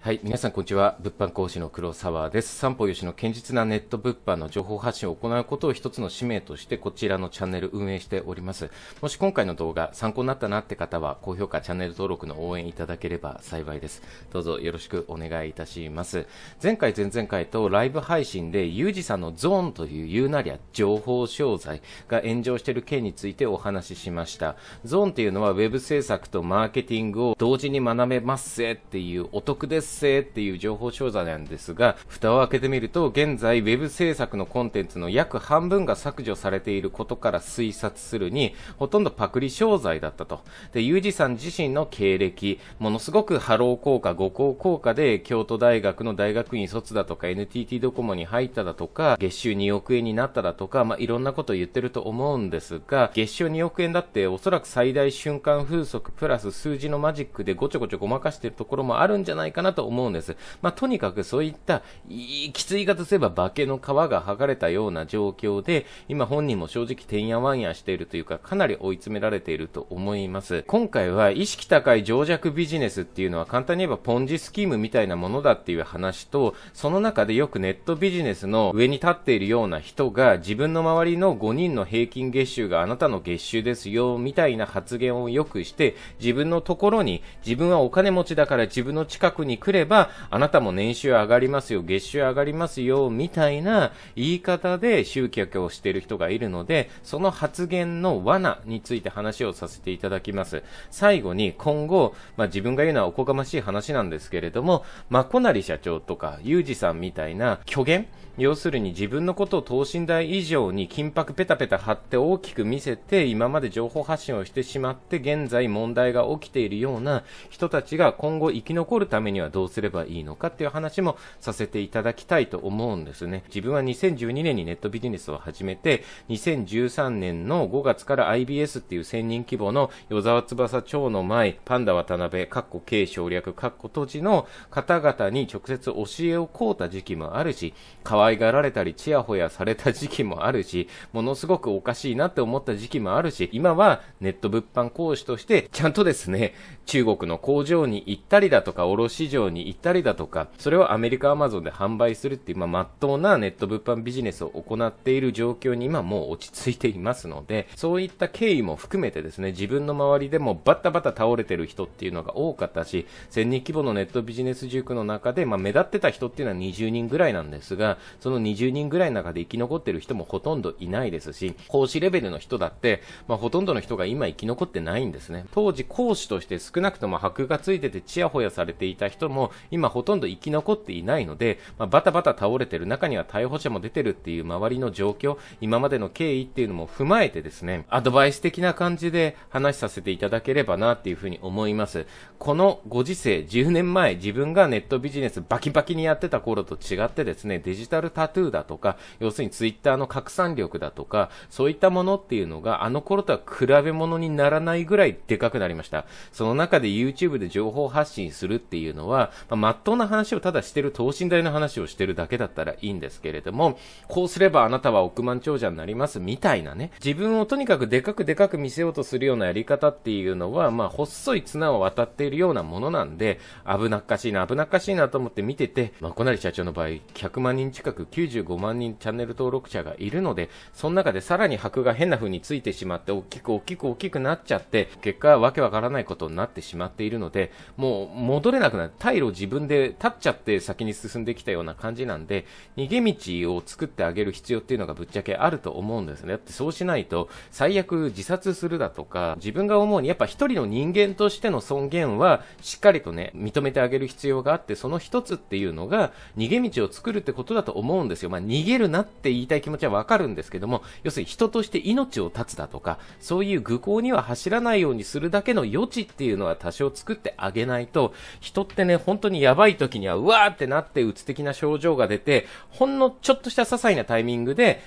はい、皆さんこんにちは。物販講師の黒沢です。三方よしの堅実なネット物販の情報発信を行うことを一つの使命としてこちらのチャンネル運営しております。もし今回の動画参考になったなって方は高評価、チャンネル登録の応援いただければ幸いです。どうぞよろしくお願いいたします。前回、前々回とライブ配信でユージさんのゾーンという言うなりゃ情報商材が炎上している件についてお話ししました。ゾーンっていうのはウェブ制作とマーケティングを同時に学べますぜっていうお得です製っていう情報調査なんですが、蓋を開けてみると、現在 Web 制作のコンテンツの約半分が削除されていることから推察するに、ほとんどパクリ商材だったと。で、ユージさん自身の経歴、ものすごく波浪効果、五行効果で、京都大学の大学院卒だとか、NTT ドコモに入っただとか、月収2億円になっただとか、まあ、いろんなことを言ってると思うんですが、月収2億円だっておそらく最大瞬間風速プラス数字のマジックでごちょごちょごまかしてるところもあるんじゃないかなとと思うんです。まあ、とにかくそういった、いきつい言い方すれば化けの皮が剥がれたような状況で、今本人も正直てんやわんやしているというか、かなり追い詰められていると思います。今回は意識高い情弱ビジネスっていうのは簡単に言えばポンジスキームみたいなものだっていう話と、その中でよくネットビジネスの上に立っているような人が自分の周りの5人の平均月収があなたの月収ですよ、みたいな発言をよくして、自分のところに自分はお金持ちだから自分の近くに来来れば、あなたも年収上がりますよ、月収上がりますよ、みたいな言い方で集客をしている人がいるので、その発言の罠について話をさせていただきます。最後に今後、まあ、自分が言うのはおこがましい話なんですけれども、まこなり社長とか、ゆうじさんみたいな虚言要するに自分のことを等身大以上に金箔ペタペタ貼って大きく見せて今まで情報発信をしてしまって現在問題が起きているような人たちが今後生き残るためにはどどうすればいいのかっていう話もさせていただきたいと思うんですね。自分は2012年にネットビジネスを始めて、2013年の5月から IBS っていう1000人規模の与沢翼町の前、パンダ渡辺、かっこ経省略、かっこ閉じの方々に直接教えを請うた時期もあるし、可愛がられたり、ちやほやされた時期もあるし、ものすごくおかしいなって思った時期もあるし、今はネット物販講師として、ちゃんとですね、中国の工場に行ったりだとか、卸市場に行ったりだとか、それをアメリカアマゾンで販売するっていう、まあ、真っ当なネット物販ビジネスを行っている状況に今もう落ち着いていますので、そういった経緯も含めてですね、自分の周りでもバタバタ倒れてる人っていうのが多かったし、1000人規模のネットビジネス塾の中で、まあ、目立ってた人っていうのは20人ぐらいなんですが、その20人ぐらいの中で生き残ってる人もほとんどいないですし、講師レベルの人だって、まあ、ほとんどの人が今生き残ってないんですね。当時講師として少少なくとも箔がついててチヤホヤされていた人も今ほとんど生き残っていないので、まあ、バタバタ倒れてる中には逮捕者も出てるっていう周りの状況、今までの経緯っていうのも踏まえてですね、アドバイス的な感じで話させていただければなっていうふうに思います。このご時世、10年前自分がネットビジネスバキバキにやってた頃と違ってですね、デジタルタトゥーだとか、要するにツイッターの拡散力だとか、そういったものっていうのがあの頃とは比べ物にならないぐらいでかくなりました。その中中で YouTube で情報発信するっていうのは、まあ、真っ当な話をただしてる、等身大の話をしてるだけだったらいいんですけれども、こうすればあなたは億万長者になりますみたいなね、自分をとにかくでかくでかく見せようとするようなやり方っていうのは、まあ、細い綱を渡っているようなものなんで、危なっかしいな、危なっかしいなと思って見てて、まあ、小成社長の場合、100万人近く95万人チャンネル登録者がいるので、その中でさらに箔が変な風についてしまって、大きく大きく大きくなっちゃって、結果わけわからないことになってってしまっているので、もう戻れなくなる。退路自分で立っちゃって先に進んできたような感じなんで、逃げ道を作ってあげる必要っていうのがぶっちゃけあると思うんですね。だってそうしないと、最悪自殺するだとか、自分が思うにやっぱ一人の人間としての尊厳は、しっかりとね、認めてあげる必要があって、その一つっていうのが、逃げ道を作るってことだと思うんですよ。まあ、逃げるなって言いたい気持ちはわかるんですけども、要するに人として命を絶つだとか、そういう愚行には走らないようにするだけの余地っていうのは多少作ってあげないと、人ってね、本当にやばい時には、うわーってなって、うつ的な症状が出て、ほんのちょっとした些細なタイミングで、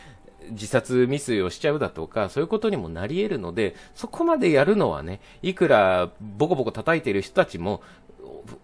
自殺未遂をしちゃうだとか、そういうことにもなり得るので、そこまでやるのはね、いくらボコボコ叩いてる人たちも、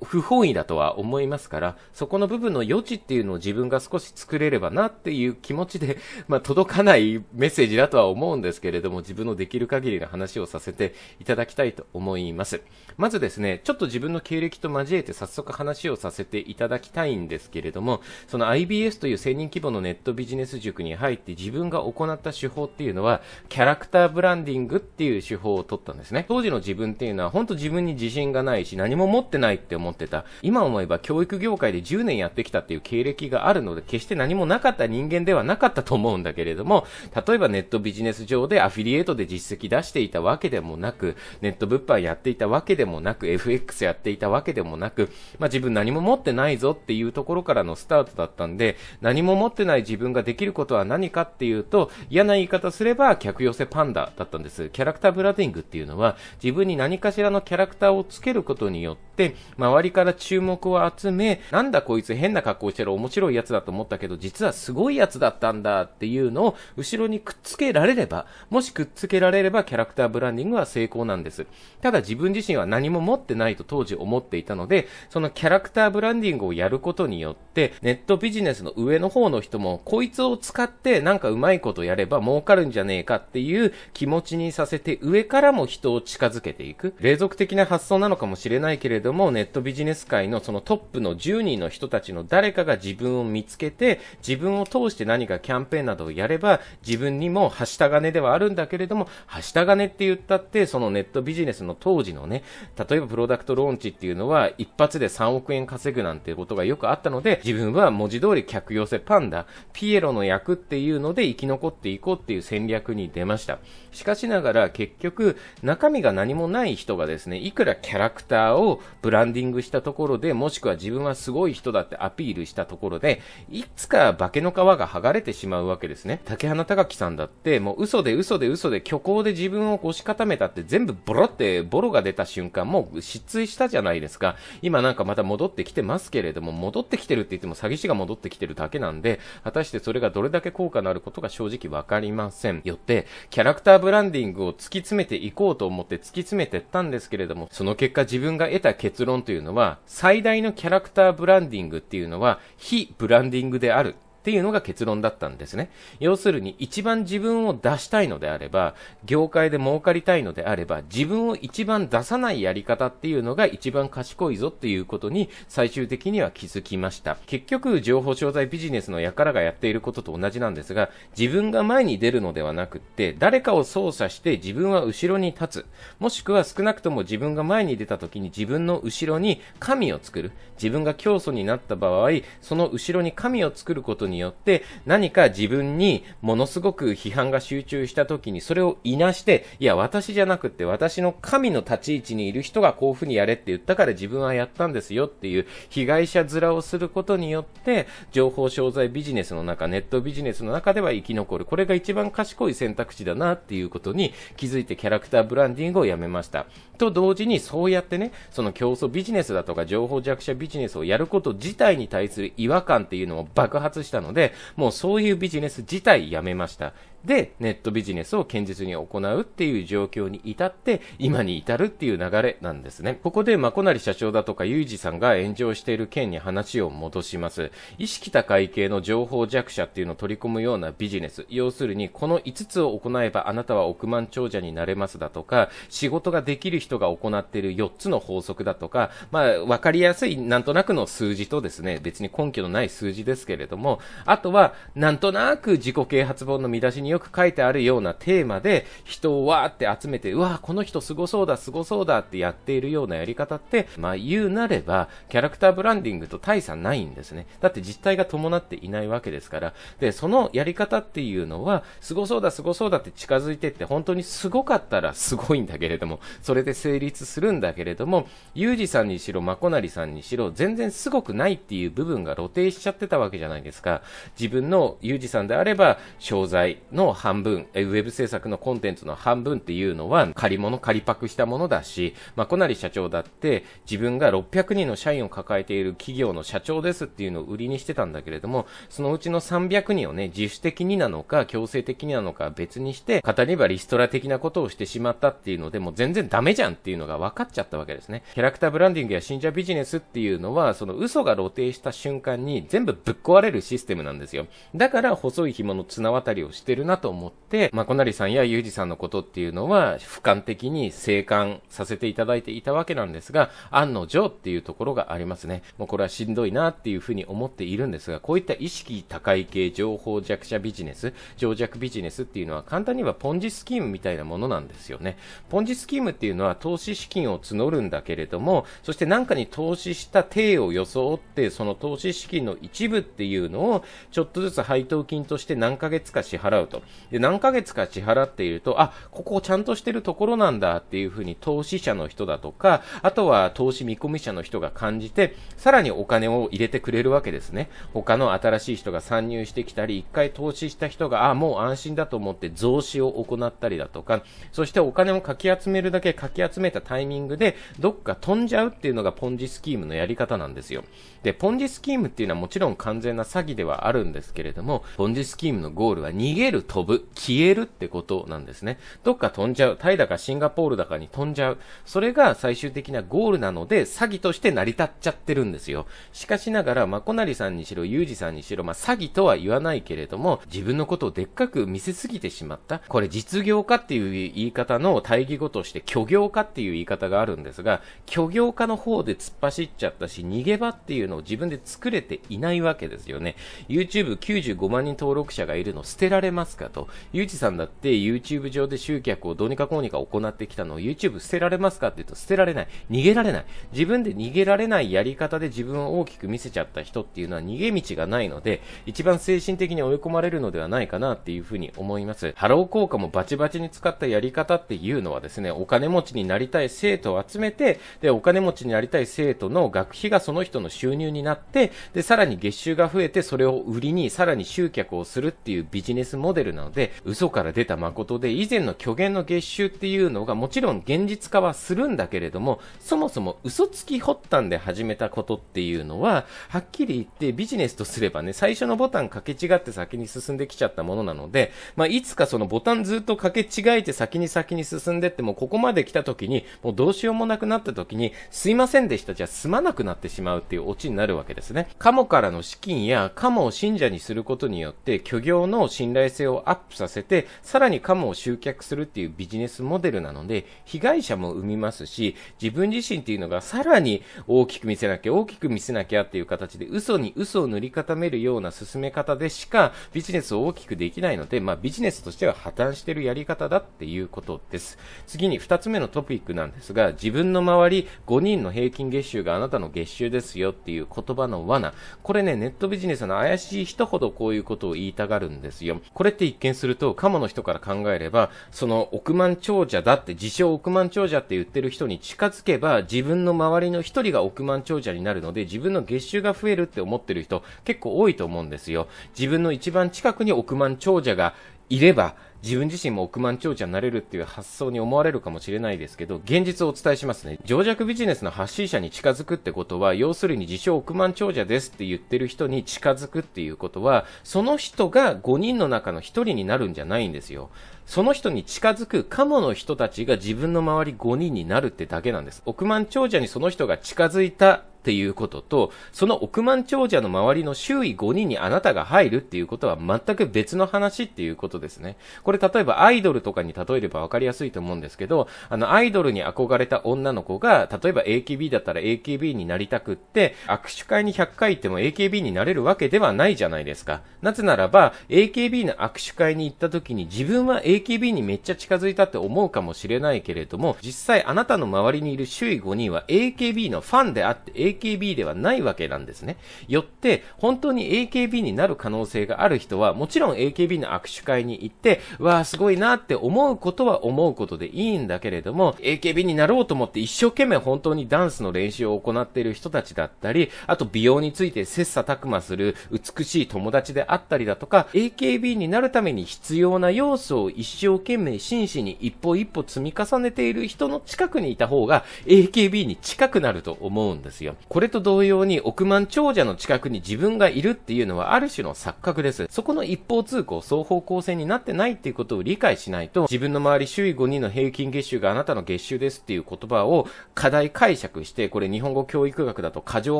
不本意だとは思いますから、そこの部分の余地っていうのを自分が少し作れればなっていう気持ちで、まあ、届かないメッセージだとは思うんですけれども、自分のできる限りの話をさせていただきたいと思います。まずですね、ちょっと自分の経歴と交えて早速話をさせていただきたいんですけれども、その IBS という1000人規模のネットビジネス塾に入って自分が行った手法っていうのは、キャラクターブランディングっていう手法を取ったんですね。当時の自分っていうのは、本当自分に自信がないし、何も持ってないって思ってた。今思えば教育業界で10年やってきたっていう経歴があるので、決して何もなかった人間ではなかったと思うんだけれども、例えばネットビジネス上でアフィリエイトで実績出していたわけでもなく、ネット物販やっていたわけでもなく、FX やっていたわけでもなく、まあ、自分何も持ってないぞっていうところからのスタートだったんで、何も持ってない自分ができることは何かっていうと、嫌な言い方すれば客寄せパンダだったんです。キャラクターブラディングっていうのは、自分に何かしらのキャラクターをつけることによって、周りから注目を集め、なんだこいつ変な格好してる面白いやつだと思ったけど、実はすごいやつだったんだっていうのを後ろにくっつけられれば、もしくっつけられればキャラクターブランディングは成功なんです。ただ自分自身は何も持ってないと当時思っていたので、そのキャラクターブランディングをやることによって、ネットビジネスの上の方の人も、こいつを使ってなんかうまいことやれば儲かるんじゃねえかっていう気持ちにさせて、上からも人を近づけていく。冷蔵的な発想なのかもしれないけれども、ネットビジネス界のそのトップの10人の人たちの誰かが自分を見つけて、自分を通して何かキャンペーンなどをやれば、自分にもはした金ではあるんだけれども、はした金って言ったって、そのネットビジネスの当時のね、例えばプロダクトローンチっていうのは、一発で3億円稼ぐなんてことがよくあったので、自分は文字通り客寄せパンダ、ピエロの役っていうので生き残っていこうっていう戦略に出ました。しかしながら結局、中身が何もない人がですね、いくらキャラクターをブランディディングしたところで、もしくは自分はすごい人だってアピールしたところで、いつか化けの皮が剥がれてしまうわけですね。竹花隆樹さんだって、もう嘘で嘘で嘘で虚構で自分を押し固めたって全部ボロってボロが出た瞬間、もう失墜したじゃないですか。今なんかまた戻ってきてますけれども、戻ってきてるって言っても詐欺師が戻ってきてるだけなんで、果たしてそれがどれだけ効果のあることが正直わかりません。よって、キャラクターブランディングを突き詰めていこうと思って突き詰めてったんですけれども、その結果自分が得た結論というのは、最大のキャラクターブランディングっていうのは、非ブランディングであるっていうのが結論だったんですね。要するに一番自分を出したいのであれば、業界で儲かりたいのであれば、自分を一番出さないやり方っていうのが一番賢いぞっていうことに最終的には気づきました。結局、情報商材ビジネスの輩がやっていることと同じなんですが、自分が前に出るのではなくって、誰かを操作して自分は後ろに立つ。もしくは少なくとも自分が前に出た時に自分の後ろに神を作る。自分が教祖になった場合、その後ろに神を作ることにによって、何か自分にものすごく批判が集中した時に、それをいなして、いや、私じゃなくて、私の神の立ち位置にいる人がこういうふうにやれって言ったから自分はやったんですよっていう、被害者面をすることによって、情報商材ビジネスの中、ネットビジネスの中では生き残る。これが一番賢い選択肢だなっていうことに気づいてキャラクターブランディングをやめました。と同時に、そうやってね、その競争ビジネスだとか情報弱者ビジネスをやること自体に対する違和感っていうのを爆発したのので、もうそういうビジネス自体やめました。で、ネットビジネスを堅実に行うっていう状況に至って、今に至るっていう流れなんですね。ここで、まこなり社長だとか、ゆうじさんが炎上している件に話を戻します。意識高い系の情報弱者っていうのを取り込むようなビジネス。要するに、この5つを行えばあなたは億万長者になれますだとか、仕事ができる人が行っている4つの法則だとか、まあ、わかりやすい、なんとなくの数字とですね、別に根拠のない数字ですけれども、あとは、なんとなく自己啓発本の見出しにによく書いてあるようなテーマで人をわーって集めて、うわーこの人すごそうだ、すごそうだってやっているようなやり方って、まあ言うなれば、キャラクターブランディングと大差ないんですね。だって実態が伴っていないわけですから。で、そのやり方っていうのは、すごそうだ、すごそうだって近づいてって、本当にすごかったらすごいんだけれども、それで成立するんだけれども、ユージさんにしろ、まこなりさんにしろ、全然すごくないっていう部分が露呈しちゃってたわけじゃないですか。自分のユージさんであれば、商材の半分、えウェブ制作のコンテンツの半分っていうのは、借り物、借りパクしたものだし、まあ、なり社長だって、自分が600人の社員を抱えている企業の社長ですっていうのを売りにしてたんだけれども、そのうちの300人をね、自主的になのか、強制的になのか別にして、語りばリストラ的なことをしてしまったっていうので、もう全然ダメじゃんっていうのが分かっちゃったわけですね。キャラクターブランディングや信者ビジネスっていうのは、その嘘が露呈した瞬間に全部ぶっ壊れるシステムなんですよ。だから、細い紐の綱渡りをしてるなと思って、まあ、こなりさんやゆうじさんのことっていうのは、俯瞰的に生還させていただいていたわけなんですが、案の定っていうところがありますね。もうこれはしんどいなっていうふうに思っているんですが、こういった意識高い系、情報弱者ビジネス、情弱ビジネスっていうのは、簡単にはポンジスキームみたいなものなんですよね。ポンジスキームっていうのは、投資資金を募るんだけれども、そして何かに投資した体を装って、その投資資金の一部っていうのを、ちょっとずつ配当金として何ヶ月か支払うと。と。で、何ヶ月か支払っていると、あ、ここちゃんとしてるところなんだっていうふうに投資者の人だとか、あとは投資見込み者の人が感じて、さらにお金を入れてくれるわけですね。他の新しい人が参入してきたり、一回投資した人が、あ、もう安心だと思って増資を行ったりだとか、そしてお金をかき集めるだけかき集めたタイミングで、どっか飛んじゃうっていうのがポンジスキームのやり方なんですよ。で、ポンジスキームっていうのはもちろん完全な詐欺ではあるんですけれども、ポンジスキームのゴールは逃げる飛ぶ、消えるってことなんですね。どっか飛んじゃう。タイだかシンガポールだかに飛んじゃう。それが最終的なゴールなので、詐欺として成り立っちゃってるんですよ。しかしながら、まこなりさんにしろ、ゆうじさんにしろ、まあ、詐欺とは言わないけれども、自分のことをでっかく見せすぎてしまった。これ実業家っていう言い方の対義語として、虚業家っていう言い方があるんですが、虚業家の方で突っ走っちゃったし、逃げ場っていうのを自分で作れていないわけですよね。YouTube95 万人登録者がいるの捨てられますですかと。ゆうちさんだって YouTube 上で集客をどうにかこうにか行ってきたのを YouTube 捨てられますかって言うと捨てられない。逃げられない。自分で逃げられないやり方で自分を大きく見せちゃった人っていうのは逃げ道がないので、一番精神的に追い込まれるのではないかなっていうふうに思います。ハロー効果もバチバチに使ったやり方っていうのはですね、お金持ちになりたい生徒を集めて、で、お金持ちになりたい生徒の学費がその人の収入になって、で、さらに月収が増えて、それを売りにさらに集客をするっていうビジネスモデルルなので、嘘から出た誠で、以前の虚言の月収っていうのがもちろん現実化はするんだけれども、そもそも嘘つき発端で始めたことっていうのは、はっきり言ってビジネスとすればね、最初のボタンかけ違って先に進んできちゃったものなので、まあ、いつかそのボタンずっとかけ違えて先に先に進んでってもここまで来た時に、もうどうしようもなくなった時に、すいませんでした、じゃあ済まなくなってしまうっていうオチになるわけですね。カモからの資金やカモを信者にすることによって、虚業の信頼性ををアップさせて、さらにカモを集客するっていうビジネスモデルなので、被害者も生みますし、自分自身っていうのがさらに大きく見せなきゃ、大きく見せなきゃっていう形で、嘘に嘘を塗り固めるような進め方でしか、ビジネスを大きくできないので、まあビジネスとしては破綻してるやり方だっていうことです。次に二つ目のトピックなんですが、自分の周り5人の平均月収があなたの月収ですよっていう言葉の罠。これね、ネットビジネスの怪しい人ほどこういうことを言いたがるんですよ。これって一見すると、カモの人から考えれば、その億万長者だって、自称億万長者って言ってる人に近づけば、自分の周りの一人が億万長者になるので、自分の月収が増えるって思ってる人、結構多いと思うんですよ。自分の一番近くに億万長者がいれば、自分自身も億万長者になれるっていう発想に思われるかもしれないですけど、現実をお伝えしますね。情弱ビジネスの発信者に近づくってことは、要するに自称億万長者ですって言ってる人に近づくっていうことは、その人が5人の中の1人になるんじゃないんですよ。その人に近づくカモの人たちが自分の周り5人になるってだけなんです。億万長者にその人が近づいたっていうことと、その億万長者の周りの周囲5人にあなたが入るっていうことは全く別の話っていうことですね。これ例えばアイドルとかに例えればわかりやすいと思うんですけど、あの、アイドルに憧れた女の子が、例えば AKB だったら AKB になりたくって、握手会に100回行っても AKB になれるわけではないじゃないですか。なぜならば、AKB の握手会に行った時に自分は AKB にめっちゃ近づいたって思うかもしれないけれども、実際あなたの周りにいる周囲5人は AKB のファンであって、AKB ではないわけなんですね。よって、本当に AKB になる可能性がある人は、もちろん AKB の握手会に行って、わあ、すごいなって思うことは思うことでいいんだけれども、AKB になろうと思って一生懸命本当にダンスの練習を行っている人たちだったり、あと美容について切磋琢磨する美しい友達であったりだとか、AKB になるために必要な要素を一生懸命真摯に一歩一歩積み重ねている人の近くにいた方が AKB に近くなると思うんですよ。これと同様に億万長者の近くに自分がいるっていうのはある種の錯覚です。そこの一方通行、双方向性になってないっていうことを理解しないと、自分の周り周囲5人の平均月収があなたの月収ですっていう言葉を課題解釈して、これ日本語教育学だと過剰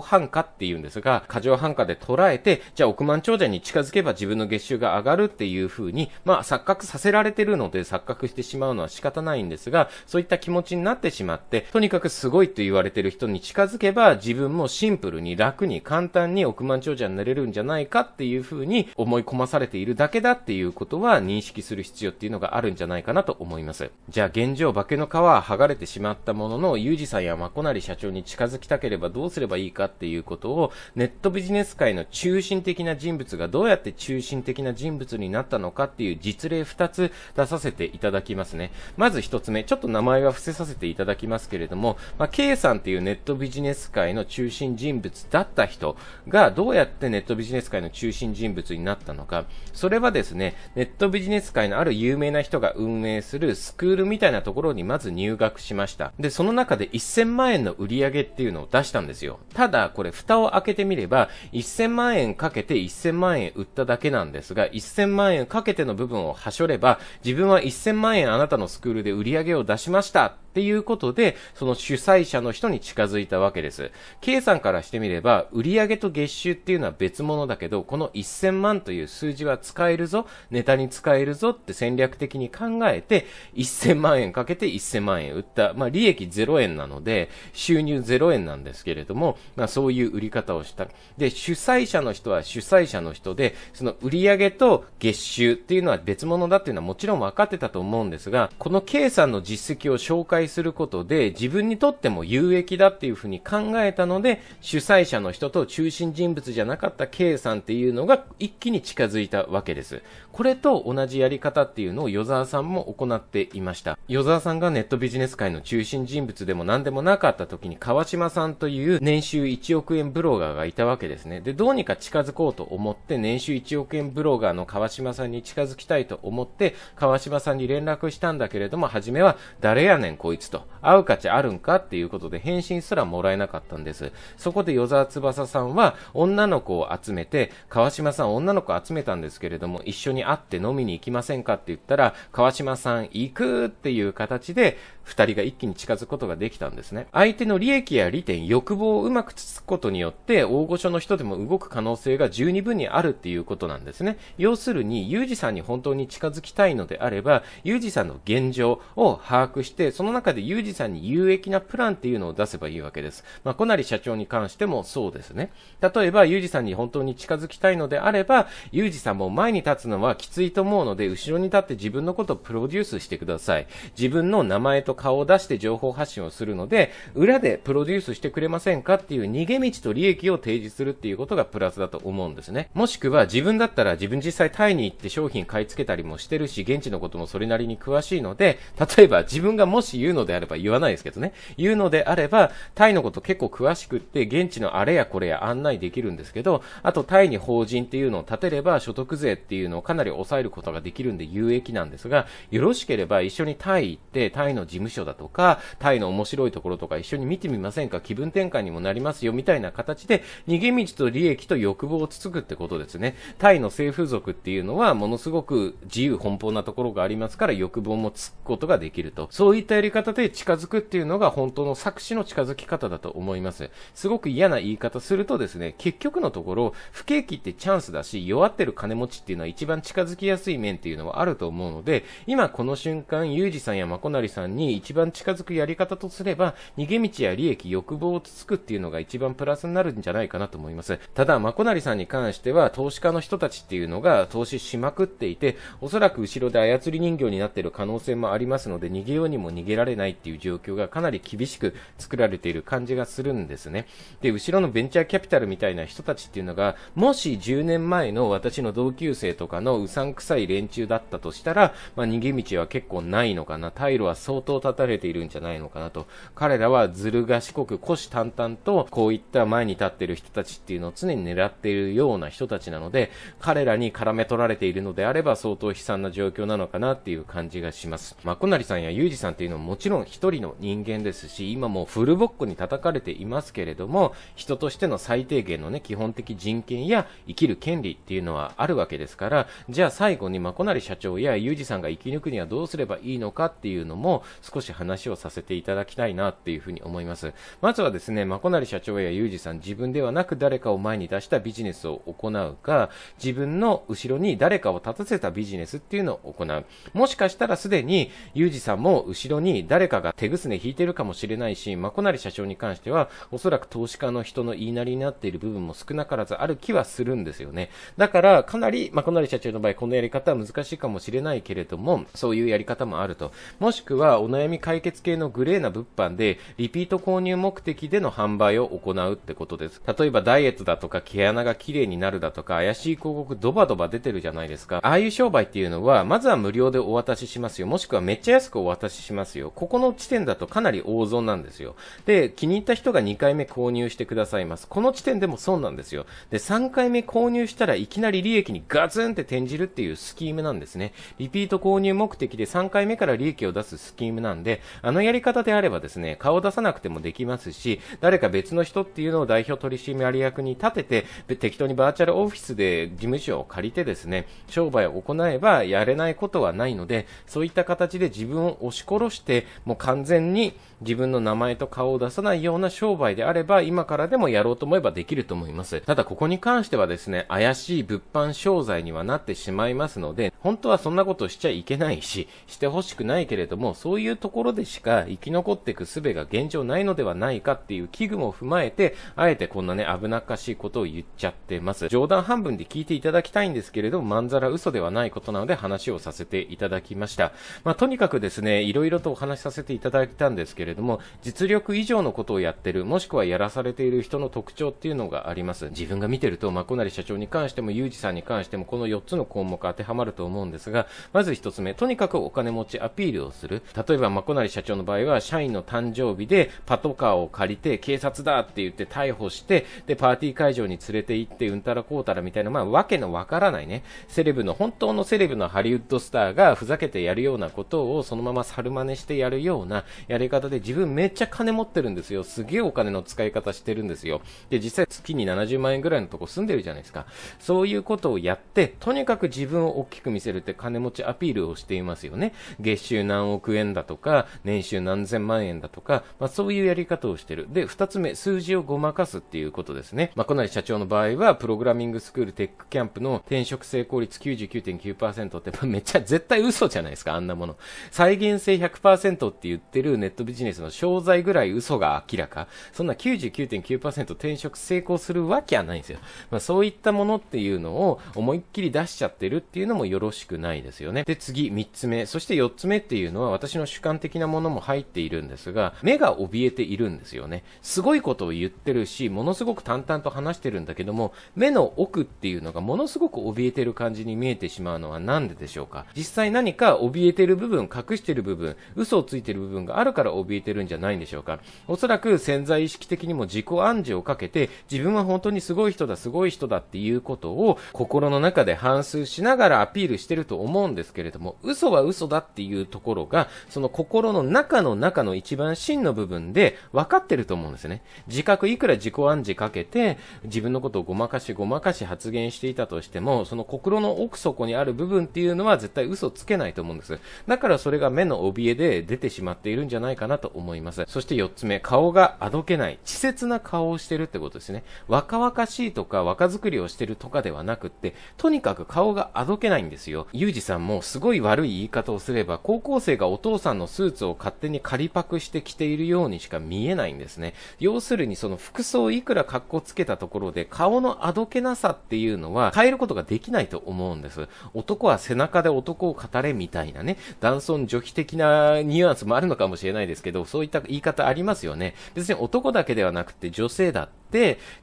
反価っていうんですが、過剰反価で捉えて、じゃあ億万長者に近づけば自分の月収が上がるっていう風に、まあ錯覚させられてるので錯覚してしまうのは仕方ないんですが、そういった気持ちになってしまって、とにかくすごいと言われてる人に近づけば、自分もシンプルに楽に簡単に億万長者になれるんじゃないかっていう風に思い込まされているだけだっていうことは認識する必要っていうのがあるんじゃないかなと思います。じゃあ現状化けの皮は剥がれてしまったものの、ユージさんやマコナリ社長に近づきたければどうすればいいかっていうことをネットビジネス界の中心的な人物がどうやって中心的な人物になったのかっていう実例2つ出させていただきますね。まず1つ目、ちょっと名前は伏せさせていただきますけれども、まあ、K さんっていうネットビジネス界の中心人物だった人がどうやってネットビジネス界の中心人物になったのか、それはですね、ネットビジネス界のある有名な人が運営するスクールみたいなところにまず入学しました。で、その中で1000万円の売り上げっていうのを出したんですよ。ただ、これ蓋を開けてみれば、1000万円かけて1000万円売っただけなんですが、1000万円かけての部分をはしょれば、自分は1000万円あなたのスクールで売り上げを出しましたっていうことで、その主催者の人に近づいたわけです。K さんからしてみれば、売上と月収っていうのは別物だけど、この1000万という数字は使えるぞ、ネタに使えるぞって戦略的に考えて、1000万円かけて1000万円売った。まあ、利益0円なので、収入0円なんですけれども、まあ、そういう売り方をした。で、主催者の人は主催者の人で、その売上と月収っていうのは別物だっていうのはもちろん分かってたと思うんですが、この K さんの実績を紹介開することで自分にとっても有益だっていうふうに考えたので、主催者の人と中心人物じゃなかった K さんっていうのが一気に近づいたわけです。これと同じやり方っていうのを与沢さんも行っていました。与沢さんがネットビジネス界の中心人物でも何でもなかった時に川島さんという年収1億円ブロガーがいたわけですね。で、どうにか近づこうと思って年収1億円ブロガーの川島さんに近づきたいと思って川島さんに連絡したんだけれども、初めは誰やねんこいイツと、会う価値あるんかっていうことで返信すらもらえなかったんです。そこで与沢翼さんは女の子を集めて、川島さん女の子集めたんですけれども、一緒に会って飲みに行きませんかって言ったら、川島さん行くっていう形で、二人が一気に近づくことができたんですね。相手の利益や利点、欲望をうまくつつくことによって、大御所の人でも動く可能性が十二分にあるっていうことなんですね。要するに、ユージさんに本当に近づきたいのであれば、ユージさんの現状を把握して、その中中でユージさんに有益なプランっていうのを出せばいいわけです。まあ、なり社長に関してもそうですね。例えば、ユージさんに本当に近づきたいのであれば、ユージさんも前に立つのはきついと思うので、後ろに立って自分のことをプロデュースしてください。自分の名前と顔を出して情報発信をするので、裏でプロデュースしてくれませんかっていう逃げ道と利益を提示するっていうことがプラスだと思うんですね。もしくは、自分だったら自分実際タイに行って商品買い付けたりもしてるし、現地のこともそれなりに詳しいので、例えば自分がもし言うのであれば、言わないですけどね、言うのであれば、タイのこと結構詳しくって、現地のあれやこれや案内できるんですけど、あとタイに法人っていうのを立てれば、所得税っていうのをかなり抑えることができるんで有益なんですが、よろしければ一緒にタイ行って、タイの事務所だとか、タイの面白いところとか一緒に見てみませんか気分転換にもなりますよ、みたいな形で、逃げ道と利益と欲望をつつくってことですね。タイの性風俗っていうのは、ものすごく自由奔放なところがありますから、欲望もつくことができると。そういったやり方で近づくっていうのが本当の作詞の近づき方だと思います。すごく嫌な言い方するとですね、結局のところ、不景気ってチャンスだし、弱ってる金持ちっていうのは一番近づきやすい面っていうのはあると思うので、今この瞬間、ユージさんやこなりさんに一番近づくやり方とすれば、逃げ道や利益、欲望をつつくっていうのが一番プラスになるんじゃないかなと思います。ただ、こなりさんに関しては、投資家の人たちっていうのが投資しまくっていて、おそらく後ろで操り人形になってる可能性もありますので、逃げようにも逃げられれないっていう状況がかなり厳しく作られている感じがするんですね。で、後ろのベンチャーキャピタルみたいな人たちっていうのが、もし10年前の私の同級生とかのうさんくさい連中だったとしたら、まあ、逃げ道は結構ないのかな、退路は相当立たれているんじゃないのかなと、彼らはずる賢く虎視眈々と、こういった前に立っている人たちっていうのを常に狙っているような人たちなので、彼らに絡め取られているのであれば相当悲惨な状況なのかなっていう感じがします。まあ、小成さんやゆうじさんっていうのももちろん一人の人間ですし、今もフルボッコに叩かれていますけれども、人としての最低限のね、基本的人権や生きる権利っていうのはあるわけですから、じゃあ最後にまこなり社長やゆうじさんが生き抜くにはどうすればいいのかっていうのも、少し話をさせていただきたいなっていうふうに思います。まずはですね、まこなり社長やゆうじさん、自分ではなく誰かを前に出したビジネスを行うか、自分の後ろに誰かを立たせたビジネスっていうのを行う。もしかしたらすでに、ゆうじさんも後ろに誰かが手ぐすね引いてるかもしれないし、まこなり社長に関しては、おそらく投資家の人の言いなりになっている部分も少なからずある気はするんですよね。だから、かなり、まこなり社長の場合、このやり方は難しいかもしれないけれども、そういうやり方もあると。もしくは、お悩み解決系のグレーな物販で、リピート購入目的での販売を行うってことです。例えば、ダイエットだとか、毛穴が綺麗になるだとか、怪しい広告ドバドバ出てるじゃないですか。ああいう商売っていうのは、まずは無料でお渡ししますよ。もしくはめっちゃ安くお渡ししますよ。ここの地点だとかなり大損なんですよ。で、気に入った人が2回目購入してくださいます。この地点でもそうなんですよ。で、3回目購入したらいきなり利益にガツンって転じるっていうスキームなんですね。リピート購入目的で3回目から利益を出すスキームなんで、あのやり方であればですね、顔出さなくてもできますし、誰か別の人っていうのを代表取締役に立てて、適当にバーチャルオフィスで事務所を借りてですね、商売を行えばやれないことはないので、そういった形で自分を押し殺して、もう完全に自分の名前と顔を出さないような商売であれば、今からでもやろうと思えばできると思います。ただここに関してはですね、怪しい物販商材にはなってしまいますので、本当はそんなことしちゃいけないし、してほしくないけれども、そういうところでしか生き残っていく術が現状ないのではないかっていう危惧も踏まえて、あえてこんなね、危なっかしいことを言っちゃってます。冗談半分で聞いていただきたいんですけれども、まんざら嘘ではないことなので話をさせていただきました。まあ、とにかくですね、色々とお話しさせていただいたんですけれども、実力以上のことをやってる、もしくはやらされている人の特徴っていうのがあります。自分が見てると、まこなり社長に関しても、ゆうじさんに関しても、この4つの項目当てはまると思うんですが、まず1つ目、とにかくお金持ちアピールをする。例えば、まこなり社長の場合は、社員の誕生日でパトカーを借りて、警察だって言って逮捕して、で、パーティー会場に連れて行って、うんたらこうたらみたいな、まあ、わけのわからないね、セレブの、本当のセレブのハリウッドスターがふざけてやるようなことを、そのまま猿真似してややるようなやり方で自分めっちゃ金持ってるんですよ。すげえお金の使い方してるんですよ。で、実際月に70万円ぐらいのとこ住んでるじゃないですか。そういうことをやって、とにかく自分を大きく見せるって金持ちアピールをしていますよね。月収何億円だとか、年収何千万円だとか、まあそういうやり方をしてる。で、二つ目、数字をごまかすっていうことですね。まあ、こり社長の場合は、プログラミングスクールテックキャンプの転職成功率99.9%って、めっちゃ絶対嘘じゃないですか、あんなもの。再現性100% 1%って言ってるネットビジネスの商材ぐらい嘘が明らか、そんな99.9%転職成功するわけはないんですよ。まあ、そういったものっていうのを思いっきり出しちゃってるっていうのもよろしくないですよね。で、次、3つ目、そして4つ目っていうのは私の主観的なものも入っているんですが、目が怯えているんですよね。すごいことを言ってるし、ものすごく淡々と話してるんだけども、目の奥っていうのがものすごく怯えてる感じに見えてしまうのはなんででしょうか実際何か怯えてる部分、隠してる部分、嘘嘘をついている部分があるから怯えてるんじゃないんでしょうか。おそらく潜在意識的にも自己暗示をかけて、自分は本当にすごい人だ、すごい人だっていうことを心の中で反芻しながらアピールしてると思うんですけれども、嘘は嘘だっていうところが、その心の中の中の一番真の部分で分かってると思うんですね。自覚いくら自己暗示かけて、自分のことをごまかしごまかし発言していたとしても、その心の奥底にある部分っていうのは絶対嘘つけないと思うんです。だからそれが目の怯えで出てしまっているんじゃないかなと思います。そして4つ目、顔があどけない、稚拙な顔をしてるってことですね。若々しいとか若作りをしてるとかではなくって、とにかく顔があどけないんですよ。ユージさんもすごい悪い言い方をすれば、高校生がお父さんのスーツを勝手に仮パクして着ているようにしか見えないんですね。要するにその服装いくら格好つけたところで、顔のあどけなさっていうのは変えることができないと思うんです。男は背中で男を語れみたいなね、男尊女卑的なニュアンスもあるのかもしれないですけど、そういった言い方ありますよね。別に男だけではなくて女性だ、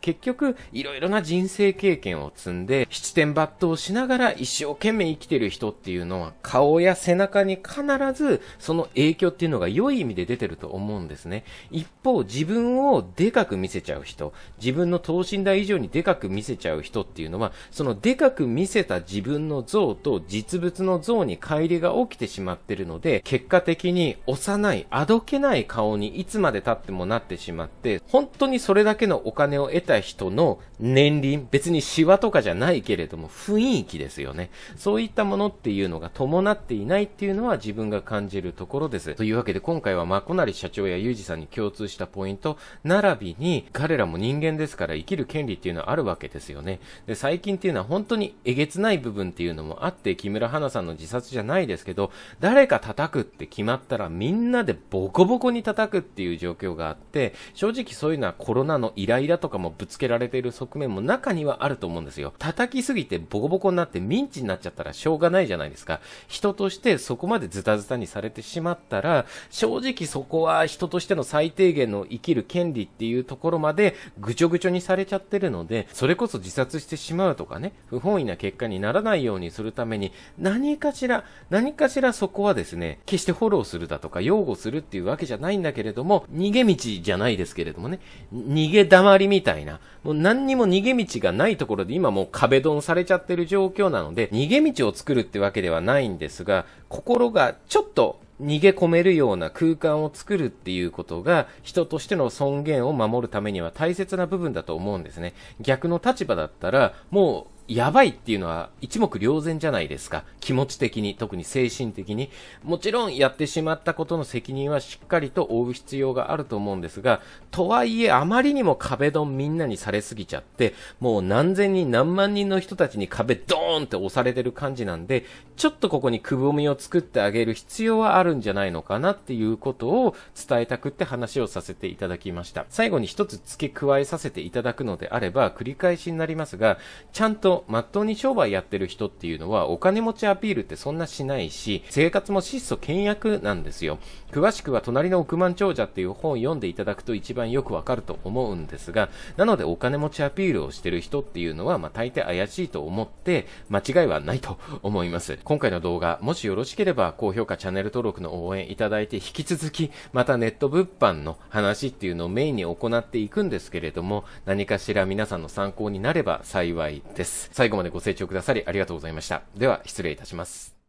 結局、いろいろな人生経験を積んで、七点抜刀しながら一生懸命生きてる人っていうのは、顔や背中に必ず、その影響っていうのが良い意味で出てると思うんですね。一方、自分をでかく見せちゃう人、自分の等身大以上にでかく見せちゃう人っていうのは、そのでかく見せた自分の像と実物の像に乖離が起きてしまってるので、結果的に幼い、あどけない顔にいつまで経ってもなってしまって、本当にそれだけのお金を得た人の年輪、別にシワとかじゃないけれども、雰囲気ですよね。そういったものっていうのが伴っていないっていうのは自分が感じるところです。というわけで今回はまこなり社長やユージさんに共通したポイント、並びに彼らも人間ですから生きる権利っていうのはあるわけですよね。で、最近っていうのは本当にえげつない部分っていうのもあって、木村花さんの自殺じゃないですけど、誰か叩くって決まったらみんなでボコボコに叩くっていう状況があって、正直そういうのはコロナの依頼イラとかもぶつけられている側面も中にはあると思うんですよ。叩きすぎてボコボコになってミンチになっちゃったらしょうがないじゃないですか。人としてそこまでズタズタにされてしまったら、正直そこは人としての最低限の生きる権利っていうところまでぐちょぐちょにされちゃってるので、それこそ自殺してしまうとかね、不本意な結果にならないようにするために、何かしら、何かしらそこはですね、決してフォローするだとか擁護するっていうわけじゃないんだけれども、逃げ道じゃないですけれどもね、逃げ玉回りみたいな、もう何にも逃げ道がないところで今もう壁ドンされちゃってる状況なので、逃げ道を作るってわけではないんですが、心がちょっと逃げ込めるような空間を作るっていうことが人としての尊厳を守るためには大切な部分だと思うんですね。逆の立場だったらもうやばいっていうのは一目瞭然じゃないですか。気持ち的に、特に精神的に。もちろんやってしまったことの責任はしっかりと負う必要があると思うんですが、とはいえあまりにも壁ドンみんなにされすぎちゃって、もう何千人何万人の人たちに壁ドーンって押されてる感じなんで、ちょっとここにくぼみを作ってあげる必要はあるんじゃないのかなっていうことを伝えたくって話をさせていただきました。最後に一つ付け加えさせていただくのであれば、繰り返しになりますが、ちゃんとと、まっとうに商売やってる人っていうのは、お金持ちアピールってそんなしないし、生活も質素倹約なんですよ。詳しくは、隣の億万長者っていう本を読んでいただくと一番よくわかると思うんですが、なのでお金持ちアピールをしてる人っていうのは、まあ、大抵怪しいと思って、間違いはないと思います。今回の動画、もしよろしければ、高評価、チャンネル登録の応援いただいて、引き続き、またネット物販の話っていうのをメインに行っていくんですけれども、何かしら皆さんの参考になれば幸いです。。最後までご清聴くださりありがとうございました。では、失礼いたします。